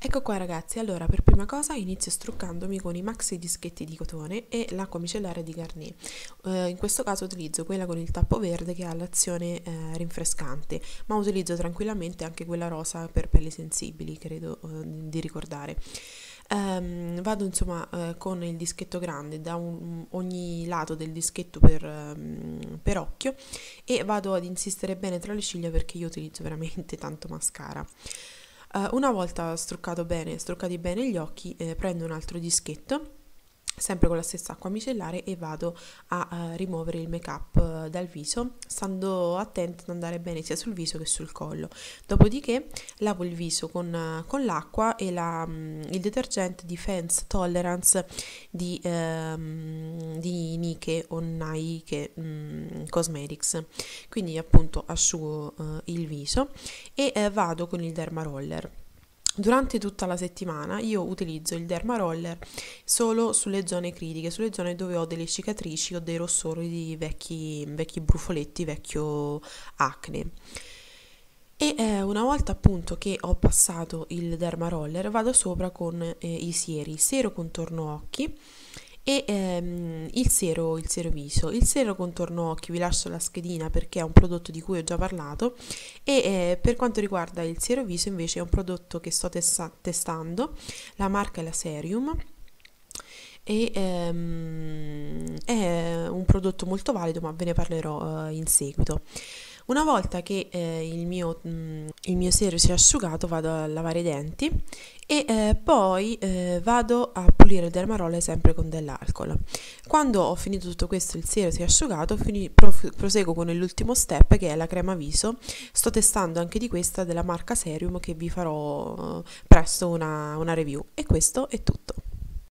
Ecco qua ragazzi, allora per prima cosa inizio struccandomi con i maxi dischetti di cotone e l'acqua micellare di Garnier. Eh, in questo caso utilizzo quella con il tappo verde che ha l'azione eh, rinfrescante, ma utilizzo tranquillamente anche quella rosa per pelli sensibili, credo eh, di ricordare. Um, vado insomma uh, con il dischetto grande da un, ogni lato del dischetto per, um, per, occhio e vado ad insistere bene tra le ciglia perché io utilizzo veramente tanto mascara. Eh, una volta struccato bene, struccati bene gli occhi, eh, prendo un altro dischetto sempre con la stessa acqua micellare e vado a uh, rimuovere il make up uh, eh, dal viso stando attento ad andare bene sia sul viso che sul collo dopodiché lavo il viso con, uh, con l'acqua e la, um, il detergente Defense Tolerance di, um, di Nike o Nike um, Cosmetics quindi appunto asciugo il viso e vado con il derma roller Durante tutta la settimana io utilizzo il derma roller solo sulle zone critiche, sulle zone dove ho delle cicatrici o dei rossori di vecchi, vecchi brufoletti, vecchio acne. E eh, una volta appunto che ho passato il derma roller vado sopra con eh, i sieri, siero contorno occhi e ehm, il, sero, il sero viso. Il sero contorno occhi, vi lascio la schedina perché è un prodotto di cui ho già parlato e eh, per quanto riguarda il sero viso invece è un prodotto che sto testa- testando, la marca è la Serium e ehm, è un prodotto molto valido ma ve ne parlerò eh, in seguito. Una volta che eh, il, mio, mh, mm, il, mio, serio si è asciugato vado a lavare i denti e eh, poi eh, vado a pulire il dermarole sempre con dell'alcol. Quando ho finito tutto questo, il serio si è asciugato, fini, prof, proseguo con l'ultimo step che è la crema viso. Sto testando anche di questa della marca Serum che vi farò eh, presto una, una review. E questo è tutto.